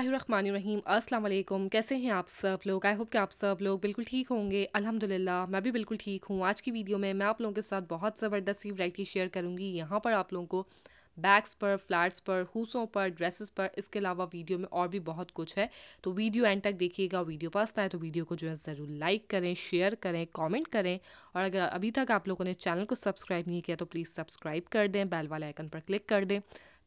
बिस्मिल्लाहिर्रहमानिर्रहीम अस्सलाम वालेकुम कैसे हैं आप सब लोग आई होप कि आप सब लोग बिल्कुल ठीक होंगे अल्हम्दुलिल्लाह मैं भी बिल्कुल ठीक हूँ आज की वीडियो में मैं आप लोगों के साथ बहुत ज़बरदस्त सी वैरायटी शेयर करूँगी यहाँ पर आप लोगों को बैग्स पर फ्लैट्स पर हूसों पर ड्रेसेस पर इसके अलावा वीडियो में और भी बहुत कुछ है तो वीडियो एंड तक देखिएगा वीडियो पास आए तो वीडियो को जो है ज़रूर लाइक करें शेयर करें कमेंट करें और अगर अभी तक आप लोगों ने चैनल को सब्सक्राइब नहीं किया तो प्लीज़ सब्सक्राइब कर दें बेल वाले आइकन पर क्लिक कर दें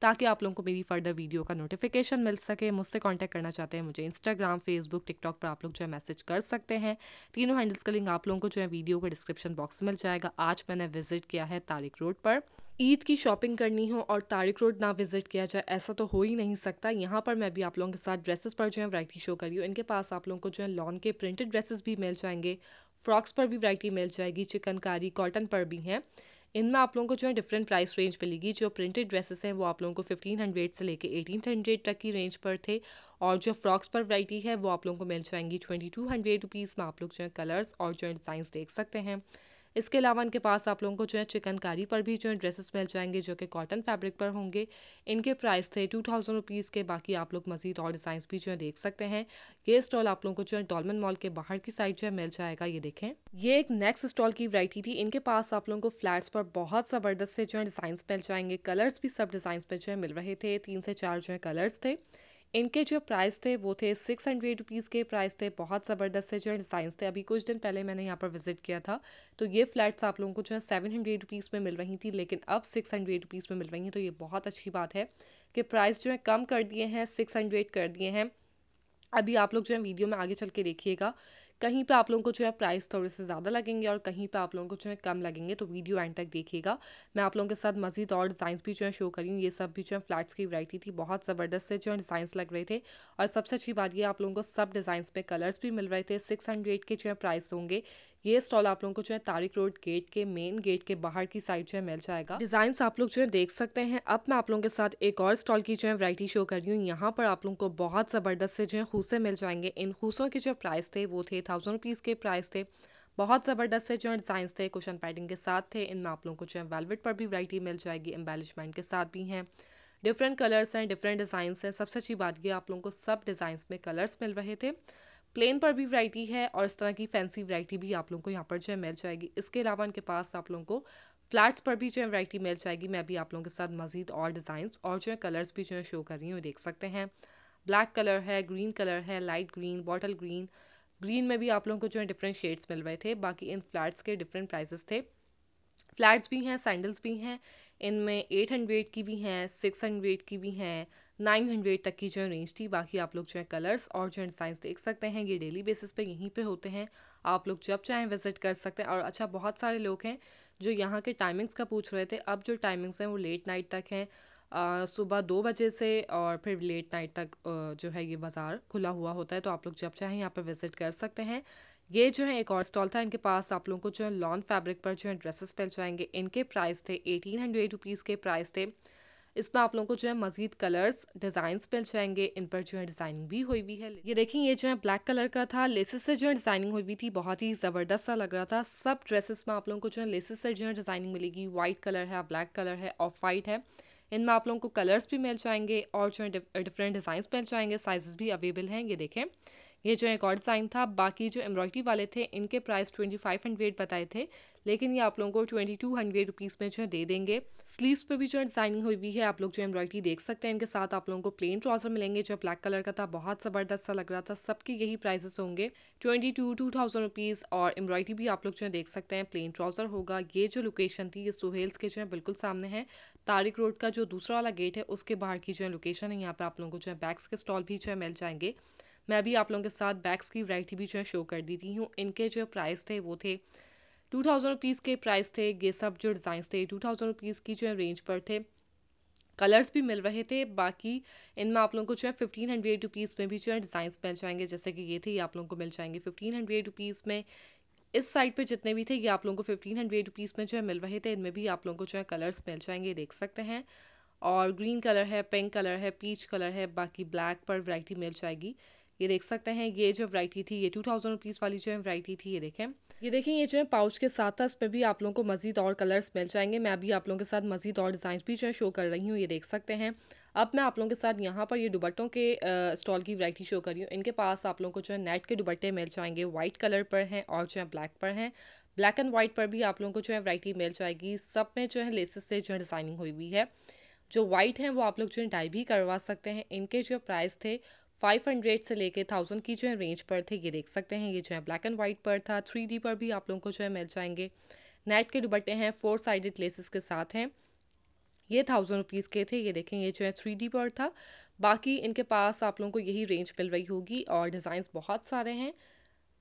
ताकि आप लोगों को मेरी फर्दर वीडियो का नोटिफिकेशन मिल सके मुझसे कॉन्टैक्ट करना चाहते हैं मुझे इंस्टाग्राम फेसबुक टिकटॉक पर आप लोग जो है मैसेज कर सकते हैं तीनों हैंडल्स का लिंक आप लोगों को जो है वीडियो का डिस्क्रिप्शन बॉक्स में मिल जाएगा आज मैंने विजिट किया है तारिक रोड पर ईद की शॉपिंग करनी हो और तारिक रोड ना विजिट किया जाए ऐसा तो हो ही नहीं सकता यहाँ पर मैं भी आप लोगों के साथ ड्रेसेस पर जो है वैरायटी शो करी हूँ इनके पास आप लोगों को जो है लॉन के प्रिंटेड ड्रेसेस भी मिल जाएंगे फ्रॉक्स पर भी वैरायटी मिल जाएगी चिकनकारी कॉटन पर भी हैं इनमें आप लोगों को जो है डिफरेंट प्राइस रेंज मिलेगी जो प्रिंटेड ड्रेसेस हैं वो आप लोगों को फिफ्टीन हंड्रेड से लेके एटीन हंड्रेड तक की रेंज पर थे और जो फ्रॉक्स पर वैरायटी है वो आप लोगों को मिल जाएंगी ट्वेंटी टू हंड्रेड रुपीज़ में आप लोग जो है कलर्स और जो है डिज़ाइंस देख सकते हैं इसके अलावा इनके पास आप लोगों को जो है चिकनकारी पर भी जो है ड्रेसेस मिल जाएंगे जो कि कॉटन फैब्रिक पर होंगे इनके प्राइस थे टू थाउजेंड रुपीज़ के बाकी आप लोग मजीद और डिज़ाइंस भी जो है देख सकते हैं ये स्टॉल आप लोगों को जो है डॉलमन मॉल के बाहर की साइड जो है मिल जाएगा ये देखें ये एक नेक्स्ट स्टॉल की वरायटी थी इनके पास आप लोगों को फ्लैट्स पर बहुत ज़बरदस्त से जो है डिज़ाइंस मिल जाएंगे कलर्स भी सब डिज़ाइंस पर जो है मिल रहे थे तीन से चार जो है कलर्स थे इनके जो प्राइस थे वो थे सिक्स हंड्रेड रुपीज़ के प्राइस थे बहुत ज़बरदस्त से जो है डिज़ाइंस थे अभी कुछ दिन पहले मैंने यहाँ पर विजिट किया था तो ये फ्लैट्स आप लोगों को जो है सेवन हंड्रेड रुपीज़ में मिल रही थी लेकिन अब सिक्स हंड्रेड रुपीज़ में मिल रही हैं तो ये बहुत अच्छी बात है कि प्राइस जो है कम कर दिए हैं सिक्स हंड्रेड कर दिए हैं अभी आप लोग जो है वीडियो में आगे चल के देखिएगा कहीं पे आप लोगों को जो है प्राइस थोड़े से ज़्यादा लगेंगे और कहीं पे आप लोगों को जो है कम लगेंगे तो वीडियो एंड तक देखिएगा मैं आप लोगों के साथ मजीद और डिज़ाइंस भी जो है शो करी ये सब भी जो है फ्लैट्स की वैरायटी थी बहुत ज़बरदस्त से जो है डिज़ाइंस लग रहे थे और सबसे अच्छी बात यह आप लोगों को सब डिज़ाइंस पे कलर्स भी मिल रहे थे सिक्स के जो है प्राइस होंगे ये स्टॉल आप लोगों को जो है तारिक रोड गेट के मेन गेट के बाहर की साइड जो है मिल जाएगा डिजाइन आप लोग जो है देख सकते हैं अब मैं आप लोगों के साथ एक और स्टॉल की जो है वरायटी शो कर रही हूँ यहाँ पर आप लोगों को बहुत ज़बरदस्त से जो है खूसे मिल जाएंगे इन खूसों के जो प्राइस थे वो थे थाउजेंड रुपीज़ के प्राइस थे बहुत ज़बरदस्त से जो है डिजाइन थे कुशन पैडिंग के साथ थे इनमें आप लोगों को जो है वेलवेट पर भी वराइटी मिल जाएगी एम्बेलिशमेंट के साथ भी हैं डिफरेंट कलर्स हैं डिफरेंट डिज़ाइंस हैं सबसे अच्छी बात यह आप लोगों को सब डिज़ाइंस में कलर्स मिल रहे थे प्लेन पर भी वैरायटी है और इस तरह की फैंसी वैरायटी भी आप लोगों को यहाँ पर जो है मिल जाएगी इसके अलावा इनके पास आप लोगों को फ्लैट्स पर भी जो है वैरायटी मिल जाएगी मैं भी आप लोगों के साथ मजीद और डिज़ाइंस और जो है कलर्स भी जो है शो कर रही हूँ देख सकते हैं ब्लैक कलर है ग्रीन कलर है light green bottle green green में भी आप लोगों को जो है डिफरेंट शेड्स मिल रहे थे बाकी इन फ्लैट्स के डिफरेंट प्राइजेस थे फ्लैट्स भी हैं सैंडल्स भी हैं इनमें एट हंड्रेड की भी हैं सिक्स हंड्रेड की भी हैं नाइन हंड्रेड तक की जो है रेंज थी बाकी आप लोग जो है कलर्स और जो है डिज़ाइंस देख सकते हैं ये डेली बेसिस पे यहीं पे होते हैं आप लोग जब चाहें विजिट कर सकते हैं और अच्छा बहुत सारे लोग हैं जो यहाँ के टाइमिंग्स का पूछ रहे थे अब जो टाइमिंग्स हैं वो लेट नाइट तक हैं सुबह दो बजे से और फिर लेट नाइट तक जो है ये बाज़ार खुला हुआ होता है तो आप लोग जब चाहें यहाँ पर विज़िट कर सकते हैं ये जो है एक और स्टॉल था इनके पास आप लोगों को जो है लॉन्ग फैब्रिक पर जो है ड्रेसेस मिल जाएंगे इनके प्राइस थे एटीन हंड्रेड रुपीज़ के प्राइस थे इसमें आप लोगों को जो है मजीद कलर्स डिज़ाइंस मिल जाएंगे इन पर जो है डिज़ाइनिंग भी हुई हुई है ये देखें ये जो है ब्लैक कलर का था लेसेस से जो है डिज़ाइनिंग हुई हुई थी बहुत ही ज़बरदस्त सा लग रहा था सब ड्रेसेस में आप लोगों को जो है लेसेस से जो है डिज़ाइनिंग मिलेगी वाइट कलर है ब्लैक कलर है ऑफ वाइट है इनमें आप लोगों को कलर्स भी मिल जाएंगे और जो है डिफरेंट डिज़ाइंस मिल जाएंगे साइज़ भी अवेलेबल हैं ये देखें ये जो एक और डिज़ाइन था बाकी जो एम्ब्रॉयडरी वाले थे इनके प्राइस ट्वेंटी फाइव हंड्रेड बताए थे लेकिन ये आप लोगों को ट्वेंटी टू हंड्रेड रुपीज़ में जो है दे देंगे स्लीव्स पे भी जो डिज़ाइनिंग हुई हुई है आप लोग जो एम्ब्रॉयडरी देख सकते हैं इनके साथ आप लोगों को प्लेन ट्राउजर मिलेंगे जो ब्लैक कलर का था बहुत ज़बरदस्त सा लग रहा था सबके यही प्राइजेस होंगे twenty two two thousand rupees और एम्ब्रॉयडरी भी आप लोग जो है देख सकते हैं प्लेन ट्राउजर होगा ये जो लोकेशन थी ये सुहेल्स के जो है बिल्कुल सामने है तारिक रोड का जो दूसरा वाला गेट है उसके बाहर की जो है लोकेशन है यहाँ पर आप लोगों को जो है बैग्स के स्टॉल भी जो है मिल जाएंगे मैं भी आप लोगों के साथ बैग्स की वैरायटी भी जो है शो कर देती हूँ इनके जो प्राइस थे वो थे टू थाउजेंड रुपीज़ के प्राइस थे ये सब जो डिज़ाइंस थे टू थाउजेंड रुपीज़ की जो है रेंज पर थे कलर्स भी मिल रहे थे बाकी इनमें आप लोगों को जो है फिफ्टीन हंड्रेड रुपीज़ में भी जो है डिज़ाइंस मिल जाएंगे जैसे कि ये थे ये आप लोगों को मिल जाएंगे फिफ्टीन हंड्रेड रुपीज़ में इस साइड पे जितने भी थे ये आप लोगों को फिफ्टीन हंड्रेड रुपीज़ में जो है मिल रहे थे इनमें भी आप लोगों को जो है कलर्स मिल जाएंगे देख सकते हैं और ग्रीन कलर है पिंक कलर है पीच कलर है बाकी ब्लैक पर वैराइटी मिल जाएगी ये देख सकते हैं ये जो वरायटी थी ये टू थाउजेंड रुपीज़ वाली जो है वरायटी थी ये देखें ये देखें ये जो है पाउच के साथ साथ इस पर भी आप लोगों को मज़ीद और कलर्स मिल जाएंगे मैं अभी आप लोगों के साथ मज़ीद और डिज़ाइन भी जो है शो कर रही हूँ ये देख सकते हैं अब मैं आप लोगों के साथ यहाँ पर ये दुबट्टों के स्टॉल की वैरायटी शो कर रही हूँ इनके पास आप लोगों को जो है नेट के दुबट्टे मिल जाएंगे वाइट कलर पर हैं और जो है ब्लैक पर हैं ब्लैक एंड वाइट पर भी आप लोगों को जो है वैरायटी मिल जाएगी सब में जो है लेसेस से जो है डिज़ाइनिंग हुई हुई है जो वाइट हैं वो आप लोग जो है डाई भी करवा सकते हैं इनके जो प्राइस थे फाइव हंड्रेड से लेके थाउजेंड की जो है रेंज पर थे ये देख सकते हैं ये जो है ब्लैक एंड वाइट पर था थ्री पर भी आप लोगों को जो है मिल जाएंगे नेट के दुबट्टे हैं फोर साइडेड लेसेस के साथ हैं ये थाउजेंड रुपीज़ के थे ये देखें ये जो है थ्री डी पर था बाकी इनके पास आप लोगों को यही रेंज मिल रही होगी और डिज़ाइंस बहुत सारे हैं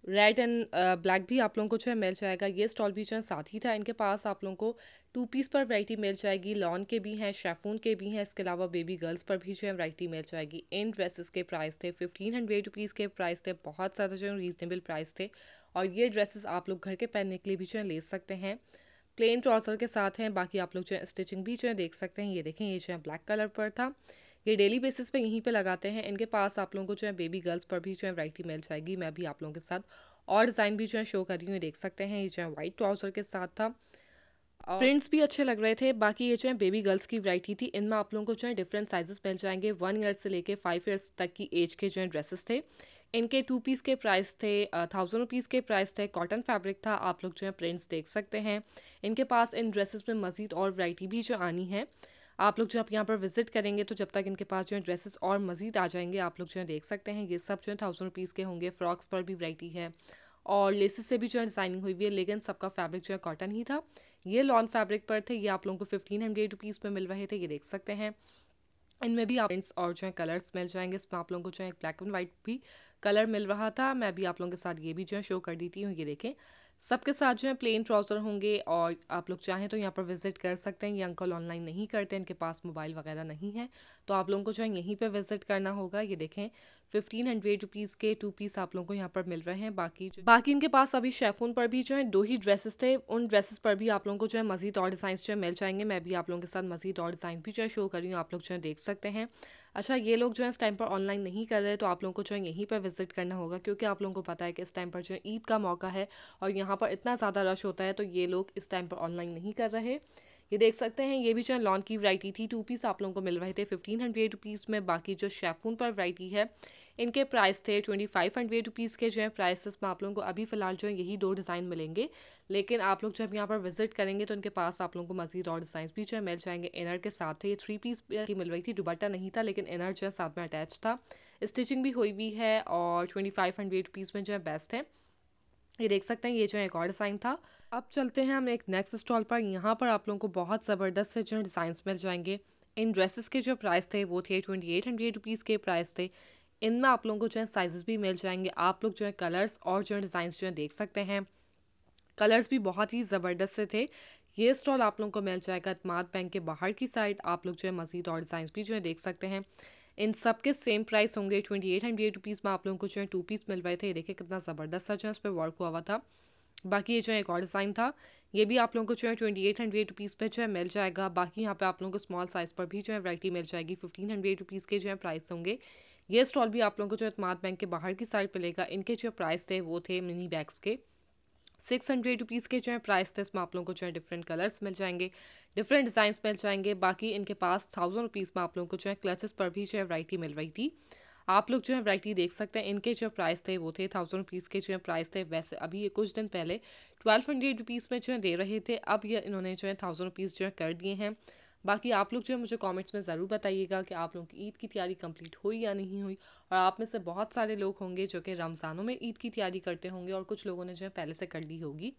रेड एंड ब्लैक भी आप लोगों को जो है मिल जाएगा ये स्टॉल भी जो है साथ ही था इनके पास आप लोगों को टू पीस पर वैरायटी मिल जाएगी लॉन के भी हैं शेफून के भी हैं इसके अलावा बेबी गर्ल्स पर भी जो है वैरायटी मिल जाएगी इन ड्रेसेस के प्राइस थे फिफ्टीन हंड्रेड रुपीज़ के प्राइस थे बहुत ज़्यादा जो है रीजनेबल प्राइस थे और ये ड्रेसेस आप लोग घर के पहनने के लिए भी जो है ले सकते हैं प्लेन ट्राउज़र के साथ हैं बाकी आप लोग जो है स्टिचिंग भी जो है देख सकते हैं ये देखें ये जो है ब्लैक कलर पर था ये डेली बेसिस पे यहीं पे लगाते हैं इनके पास आप लोगों को जो है बेबी गर्ल्स पर भी जो है वैरायटी मिल जाएगी मैं भी आप लोगों के साथ और डिज़ाइन भी जो है शो कर रही हूँ देख सकते हैं ये जो है वाइट ट्राउज़र के साथ था प्रिंट्स भी अच्छे लग रहे थे बाकी ये जो है बेबी गर्ल्स की वरायटी थी इनमें आप लोगों को जो है डिफरेंट साइजेस मिल जाएंगे वन ईयर से लेके फाइव ईयर्स तक की एज के जो है ड्रेसेस थे इनके टू पीस के प्राइस थे थाउजेंड रुपीज़ के प्राइस थे कॉटन फैब्रिक था आप लोग जो है प्रिंट्स देख सकते हैं इनके पास इन ड्रेसेस में मज़ीद और वैरायटी भी जो आनी है आप लोग जो आप यहाँ पर विजिट करेंगे तो जब तक इनके पास जो है ड्रेसेस और मज़ीद आ जाएंगे आप लोग जो है देख सकते हैं ये सब जो है थाउजेंड रुपीज़ के होंगे फ्रॉक्स पर भी वराइटी है और लेसेस से भी जो है डिज़ाइनिंग हुई हुई है लेकिन सबका फैब्रिक जो है कॉटन ही था ये लॉन फैब्रिक पर थे ये आप लोगों को फिफ्टीन हंड्रेड रुपीज़ में मिल रहे थे ये देख सकते हैं इनमें भी आप और जो है कलर्स मिल जाएंगे इसमें आप लोगों को जो है ब्लैक एंड वाइट भी कलर मिल रहा था मैं भी आप लोगों के साथ ये भी जो है शो कर देती हूँ ये देखें सबके साथ जो है प्लेन ट्राउज़र होंगे और आप लोग चाहें तो यहाँ पर विज़िट कर सकते हैं ये अंकल ऑनलाइन नहीं करते इनके पास मोबाइल वगैरह नहीं है तो आप लोगों को जो है यहीं पर विज़िट करना होगा ये देखें फिफ्टीन हंड्रेड रुपीज़ के टू पीस आप लोगों को यहाँ पर मिल रहे हैं बाकी बाकी इनके पास अभी शेफून पर भी जो है दो ही ड्रेसेस थे उन ड्रेसेस पर भी आप लोगों को जो है मजीद और डिज़ाइन जो है मिल जाएंगे मैं भी आप लोगों के साथ मजीद और डिज़ाइन भी जो है शो कर रही हूँ आप लोग जो है देख सकते हैं अच्छा ये लोग जो है इस टाइम पर ऑनलाइन नहीं कर रहे तो आप लोगों को जो है यहीं पर विजिट करना होगा क्योंकि आप लोगों को पता है कि इस टाइम पर जो है ईद का मौका है और यहाँ पर इतना ज़्यादा रश होता है तो ये लोग इस टाइम पर ऑनलाइन नहीं कर रहे ये देख सकते हैं ये भी जो है लॉन की वरायटी थी टू पीस आप लोगों को मिल रहे थे फिफ्टीन हंड्रेड रुपीज़ में बाकी जो शेफून पर वरायटी है इनके प्राइस थे ट्वेंटी फाइव हंड्रेड रुपीज़ के जो है प्राइसेस में आप लोगों को अभी फ़िलहाल जो है यही दो डिज़ाइन मिलेंगे लेकिन आप लोग जब यहाँ पर विजिट करेंगे तो इनके पास आप लोगों को मज़ीद और डिज़ाइन भी जो है मिल जाएंगे इनर के साथ थे ये थ्री पीस की मिल रही थी दुबट्टा नहीं था लेकिन इनर जो है साथ में अटैच था स्टिचिंग भी हुई हुई है और ट्वेंटी फाइव हंड्रेड रुपीज़ में जो है बेस्ट है ये देख सकते हैं ये जो है एक और डिज़ाइन था अब चलते हैं हम एक नेक्स्ट स्टॉल पर यहाँ पर आप लोगों को बहुत ज़बरदस्त से जो है डिज़ाइंस मिल जाएंगे इन ड्रेसेस के जो प्राइस थे वो थे ट्वेंटी एट हंड्रेड रुपीज़ के प्राइस थे इनमें आप लोगों को जो है साइजेस भी मिल जाएंगे आप लोग जो है कलर्स और जो है डिज़ाइंस जो है देख सकते हैं कलर्स भी बहुत ही ज़बरदस्त से थे ये स्टॉल आप लोगों को मिल जाएगा इतमाद बैंक के बाहर की साइड आप लोग जो है मज़ीद और डिज़ाइंस भी जो है देख सकते हैं इन सब के सेम प्राइस होंगे ट्वेंटी एट हंड्रेड रुपीज़ में आप लोगों को जो है टू पीस मिलवाए थे देखिए कितना ज़बरदस्त सा जो है उस पर वर्क हुआ हुआ था बाकी ये जो है एक और डिज़ाइन था ये भी आप लोगों को जो है ट्वेंटी एट हंड्रेड रुपीज़ पर जो है मिल जाएगा बाकी यहाँ पे आप लोगों को स्मॉल साइज़ पर भी जो है वैरायटी मिल जाएगी फिफ्टीन हंड्रेड रुपीज़ के जो है प्राइस होंगे ये स्टॉल भी आप लोगों को जो है बैंक के बाहर की साइड पर लेगा इनके जो प्राइस थे वो थे मिनी बैग्स के सिक्स हंड्रेड रुपीज़ के जो है प्राइस थे इसमें आप लोगों को जो है डिफरेंट कलर्स मिल जाएंगे डिफरेंट डिज़ाइंस मिल जाएंगे बाकी इनके पास थाउजेंड रुपीज़ में आप लोगों को जो है क्लचेस पर भी जो है वराइटी मिल रही थी आप लोग जो है वराइटी देख सकते हैं इनके जो प्राइस थे वो थे थाउजेंड रुपीज़ के जो है प्राइस थे वैसे अभी कुछ दिन पहले ट्वेल्व हंड्रेड रुपीज़ में जो है दे रहे थे अब ये इन्होंने जो है थाउजेंड रुपीज़ जो है कर दिए हैं बाकी आप लोग जो है मुझे कमेंट्स में ज़रूर बताइएगा कि आप लोगों की ईद की तैयारी कंप्लीट हुई या नहीं हुई और आप में से बहुत सारे लोग होंगे जो कि रमज़ानों में ईद की तैयारी करते होंगे और कुछ लोगों ने जो है पहले से कर ली होगी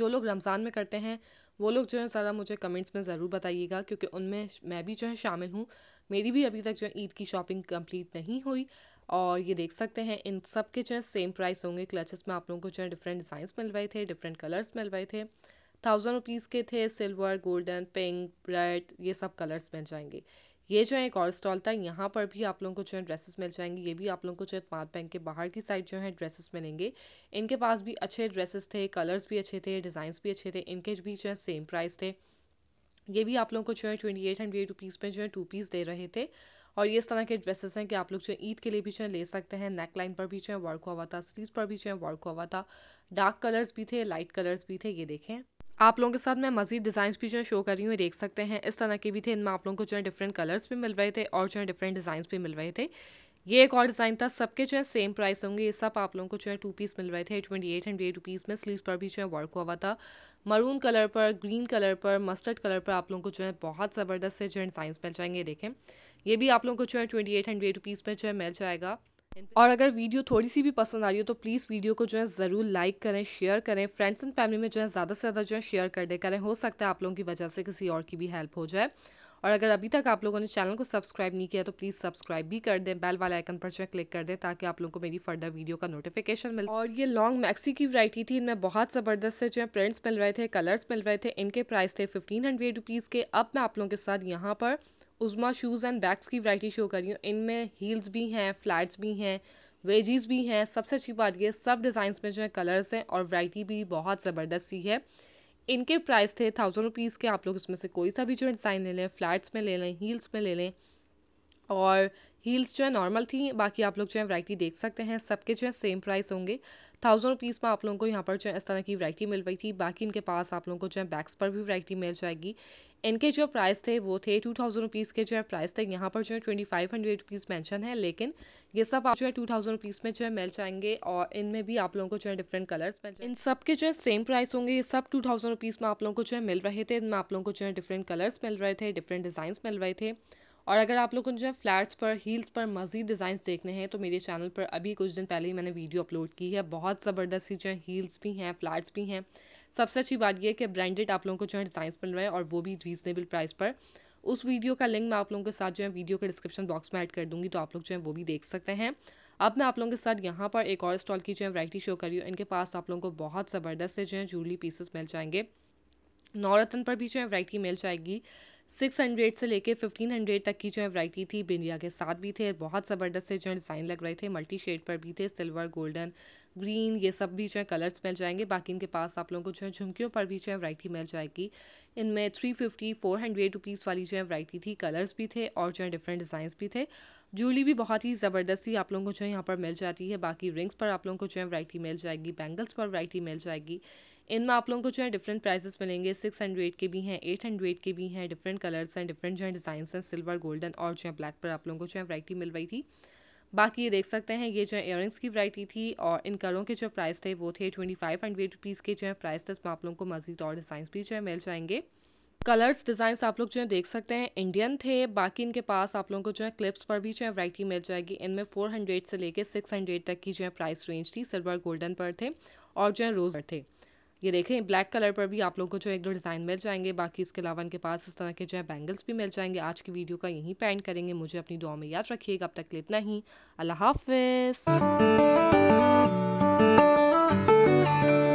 जो लोग रमज़ान में करते हैं वो लोग जो है सारा मुझे कमेंट्स में ज़रूर बताइएगा क्योंकि उनमें मैं भी जो है शामिल हूँ मेरी भी अभी तक जो है ईद की शॉपिंग कंप्लीट नहीं हुई और ये देख सकते हैं इन सब के जो है सेम प्राइस होंगे क्लचेस में आप लोगों को जो है डिफरेंट डिज़ाइंस मिल रहे थे डिफरेंट कलर्स मिल रहे थे थाउजेंड रुपीज़ के थे सिल्वर गोल्डन पिंक रेड ये सब कलर्स मिल जाएंगे ये जो है एक और स्टॉल था यहाँ पर भी आप लोगों को जो है ड्रेसेस मिल जाएंगे ये भी आप लोगों को जो है पाँच बैंक के बाहर की साइड जो है ड्रेसेस मिलेंगे इनके पास भी अच्छे ड्रेसेस थे कलर्स भी अच्छे थे डिज़ाइंस भी अच्छे थे इनके भी जो है सेम प्राइस थे ये भी आप लोगों को जो है ट्वेंटी एट हंड्रेड रुपीज़ में जो है टू पीस दे रहे थे और ये इस तरह के ड्रेसेस हैं कि आप लोग जो ईद के लिए भी जो है ले सकते हैं नेक लाइन पर भी जो है वर्क हुआ था स्लीव पर भी जो है वर्क हुआ था डार्क कलर्स भी थे लाइट कलर्स भी थे ये देखें आप लोगों के साथ मैं मजीद डिज़ाइंस भी जो है शो कर रही हूँ देख सकते हैं इस तरह के भी थे इनमें आप लोगों को जो है डिफरेंट कलर्स भी मिल रहे थे और जो है डिफरेंट डिज़ाइंस भी मिल रहे थे ये एक और डिज़ाइन था सबके जो है सेम प्राइस होंगे ये सब आप लोगों को जो है टू पीस मिल रहे थे twenty eight hundred eight rupees में स्लीव पर भी जो है वर्क हुआ था मरून कलर पर ग्रीन कलर पर मस्टर्ड कलर पर आप लोगों को जो है बहुत ज़बरदस्त से जो है डिज़ाइंस मिल जाएंगे देखें ये भी आप लोगों को जो है ट्वेंटी एट हंड्रेड रुपीज़ में जो है मिल जाएगा और अगर वीडियो थोड़ी सी भी पसंद आ रही हो तो प्लीज़ वीडियो को जो है ज़रूर लाइक करें शेयर करें फ्रेंड्स एंड फैमिली में जो है ज़्यादा से ज़्यादा जो है शेयर कर दे करें हो सकता है आप लोगों की वजह से किसी और की भी हेल्प हो जाए और अगर अभी तक आप लोगों ने चैनल को सब्सक्राइब नहीं किया तो प्लीज़ सब्सक्राइब भी कर दें बेल वाले आइकन पर जो है क्लिक कर दें ताकि आप लोगों को मेरी फर्दर वीडियो का नोटिफिकेशन मिले और ये लॉन्ग मैक्सी की वरायटी थी इनमें बहुत ज़बरदस्त से जो है प्रिंट्स मिल रहे थे कलर्स मिल रहे थे इनके प्राइस थे फिफ्टीन हंड्रेड रुपीज़ के अब मैं आप लोगों के साथ यहाँ पर उज़मा शूज़ एंड बैग्स की वैरायटी शो कर रही हूँ इनमें हील्स भी हैं फ्लैट्स भी हैं वेजीज़ भी हैं सबसे अच्छी बात यह सब डिज़ाइंस में जो है कलर्स हैं और वैरायटी भी बहुत ज़बरदस्त सी है इनके प्राइस थे थाउजेंड रुपीज़ के आप लोग इसमें से कोई सा भी जो डिज़ाइन ले लें फ्लैट्स में ले लें हील्स में ले लें और हील्स जो है नॉर्मल थी बाकी आप लोग जो है वरायटी देख सकते हैं सबके जो है सेम प्राइस होंगे थाउजेंड रुपीज़ में आप लोगों को यहाँ पर जो है इस तरह की वरायटी मिल रही थी बाकी इनके पास आप लोगों को जो है बैग्स पर भी वैराइटी मिल जाएगी इनके जो प्राइस थे वो थे टू थाउजेंड रुपीज़ के जो है प्राइस थे यहाँ पर जो है twenty five hundred rupees mention है लेकिन ये सब आप जो है टू थाउजेंड रुपीज़ में जो है मिल जाएंगे और इनमें भी आप लोगों को जो है डिफरेंट कलर्स मिल इन सब के जो है सेम प्राइस होंगे ये सब टू थाउजेंड रुपीज़ में आप लोगों को जो है मिल रहे थे इनमें आप लोगों को जो है डिफरेंट कलर्स मिल रहे थे डिफरेंट डिज़ाइंस मिल रहे थे और अगर आप लोगों को जो है फ्लैट्स पर हील्स पर मज़ीद डिजाइन देखने हैं तो मेरे चैनल पर अभी कुछ दिन पहले ही मैंने वीडियो अपलोड की है बहुत ज़बरदस्त सी जो है हील्स भी हैं फ्लैट्स भी हैं सबसे अच्छी बात यह है कि ब्रांडेड आप लोगों को जो है डिज़ाइंस मिल रहे हैं और वो भी रीज़नेबल प्राइस पर उस वीडियो का लिंक मैं आप लोगों के साथ जो है वीडियो के डिस्क्रिप्शन बॉक्स में ऐड कर दूंगी तो आप लोग जो है वो भी देख सकते हैं अब मैं आप लोगों के साथ यहाँ पर एक और स्टॉल की जो है वैरायटी शो कर रही हूँ इनके पास आप लोगों को बहुत ज़बरदस्त से जो है ज्वेलरी पीसेस मिल जाएंगे नौरत्न पर भी जो है वैरायटी मिल जाएगी सिक्स हंड्रेड से लेके फिफ्टीन हंड्रेड तक की जो है वैरायटी थी बिंदिया के साथ भी थे बहुत ज़बरदस्त से जो डिज़ाइन लग रहे थे मल्टी शेड पर भी थे सिल्वर गोल्डन ग्रीन ये सब भी जो है कलर्स मिल जाएंगे बाकी इनके पास आप लोगों को जो है झुमकियों पर भी जो है वरायटी मिल जाएगी इनमें three fifty four hundred rupees वाली जो है वरायटी थी कलर्स भी थे और जो है डिफरेंट डिज़ाइंस भी थे ज्वेली भी बहुत ही ज़बरदस्ती आप लोगों को जो है यहाँ पर मिल जाती है बाकी रिंग्स पर आप लोगों को जो है वरायटी मिल जाएगी बैंगल्स पर वैरायटी मिल जाएगी इनमें आप लोगों को जो है डिफरेंट प्राइजेस मिलेंगे सिक्स हंड्रेड के भी हैं एट हंड्रेड के भी हैं डिफरेंट कलर्स हैं डिफरेंट जो है डिज़ाइंस हैं सिल्वर गोल्डन और जो है ब्लैक पर आप लोगों को जो है वरायटी मिल रही थी बाकी ये देख सकते हैं ये जो है इयर की वरायटी थी और इन कलरों के जो प्राइस थे वो थे ट्वेंटी फाइव हंड्रेड रुपीज़ के जो है प्राइस थे इसमें आप लोगों को मजीद और डिज़ाइन भी जो है मिल जाएंगे कलर्स डिज़ाइंस आप लोग जो है देख सकते हैं इंडियन थे बाकी इनके पास आप लोगों को जो है क्लिप्स पर भी जो है वैरायटी मिल जाएगी इनमें फोर हंड्रेड से लेकर सिक्स हंड्रेड तक की जो है प्राइस रेंज थी सिल्वर गोल्डन पर थे और जो है रोज पर थे ये देखें ब्लैक कलर पर भी आप लोग को जो एक दो डिज़ाइन मिल जाएंगे बाकी इसके अलावा इनके पास इस तरह के जो है बैंगल्स भी मिल जाएंगे आज की वीडियो का यहीं पैंट करेंगे मुझे अपनी दुआ में याद रखिएगा अब तक के इतना ही अल्लाह हाफ